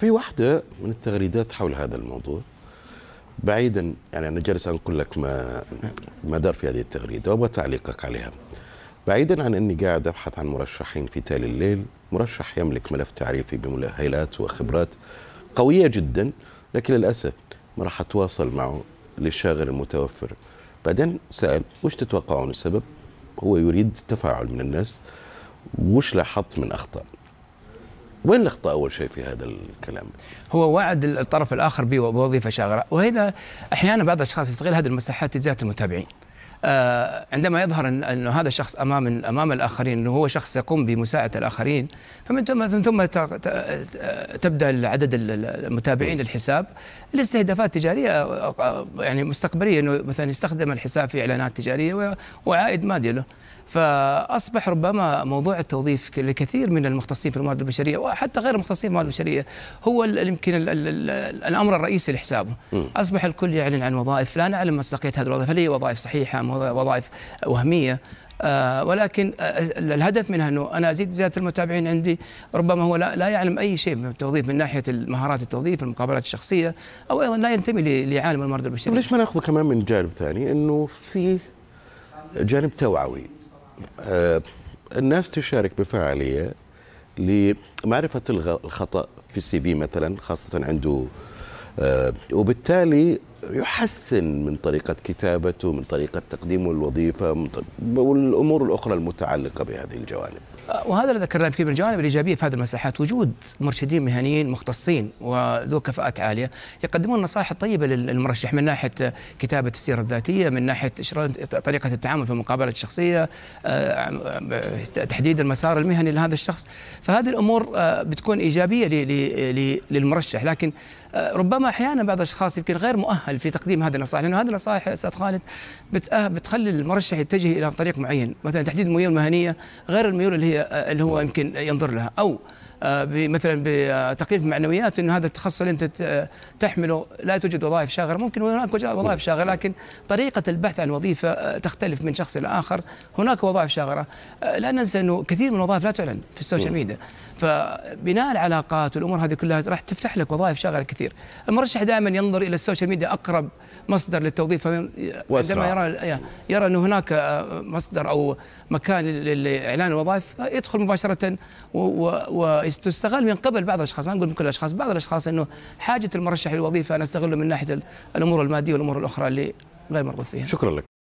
في واحدة من التغريدات حول هذا الموضوع بعيدا يعني أنا جالس أنقل لك ما ما دار في هذه التغريدة وأبغى تعليقك عليها بعيدا عن أني قاعد أبحث عن مرشحين في تالي الليل مرشح يملك ملف تعريفي بمؤهلات وخبرات قوية جدا لكن للأسف ما راح أتواصل معه للشاغل المتوفر بعدين سأل وش تتوقعون السبب هو يريد تفاعل من الناس وش لاحظت من أخطاء وين الاخطاء اول شيء في هذا الكلام؟ هو وعد الطرف الاخر بوظيفه شاغره وهنا احيانا بعض الاشخاص يستغل هذه المساحات تجاه المتابعين. آه عندما يظهر أن انه هذا الشخص امام امام الاخرين انه هو شخص يقوم بمساعده الاخرين فمن ثم ثم تبدا عدد المتابعين للحساب لاستهدافات تجاريه آه، آه، يعني مستقبليه انه مثلا يستخدم الحساب في اعلانات تجاريه وعائد مادي له فاصبح ربما موضوع التوظيف لكثير من المختصين في الموارد البشريه وحتى غير المختصين في الموارد البشريه هو يمكن الامر الرئيسي لحسابه اصبح الكل يعلن عن وظائف لا نعلم مصداقيه هذه الوظائف هل هي وظائف صحيحه ام وظائف وهميه آه ولكن آه، الهدف منها انه انا ازيد زياده المتابعين عندي ربما هو لا, لا يعلم اي شيء من التوظيف من ناحيه المهارات التوظيف المقابلات الشخصيه او ايضا لا ينتمي لعالم الموارد البشريه ليش ما ناخذه كمان من جانب ثاني انه في جانب توعوي آه، الناس تشارك بفعاليه لمعرفه الخطا في السي في مثلا خاصه عنده آه، وبالتالي يحسن من طريقة كتابته من طريقة تقديمه الوظيفة والأمور الأخرى المتعلقة بهذه الجوانب وهذا اللي ذكرناه يمكن من الجوانب الايجابيه في هذه المساحات وجود مرشدين مهنيين مختصين وذو كفاءات عاليه يقدمون النصائح الطيبه للمرشح من ناحيه كتابه السيره الذاتيه من ناحيه طريقه التعامل في المقابله الشخصيه آه، تحديد المسار المهني لهذا الشخص فهذه الامور آه، بتكون ايجابيه للمرشح لكن آه، ربما احيانا بعض الاشخاص يمكن غير مؤهل في تقديم هذه النصائح لانه هذه النصائح استاذ خالد آه، بتخلي المرشح يتجه الى طريق معين مثلا تحديد الميول المهنيه غير الميول اللي هي آه، اللي هو يمكن ينظر لها او آه، مثلا بتقييم المعنويات انه هذا التخصص اللي انت آه، تحمله لا توجد وظائف شاغره ممكن هناك وظائف نعم. شاغره لكن طريقه البحث عن وظيفه آه، تختلف من شخص الى اخر هناك وظائف شاغره لا ننسى انه كثير من الوظائف لا تعلن في السوشيال نعم. ميديا فبناء العلاقات والامور هذه كلها راح تفتح لك وظائف شاغره كثير المرشح دائما ينظر الى السوشيال ميديا اقرب مصدر للتوظيف عندما يرى يرى انه هناك مصدر او مكان لاعلان الوظائف يدخل مباشره و... و... تستغل من قبل بعض الاشخاص ما نقول من كل الاشخاص بعض الاشخاص انه حاجه المرشح للوظيفه انا استغله من ناحيه الامور الماديه والامور الاخرى اللي غير مرغوب فيها شكرا لك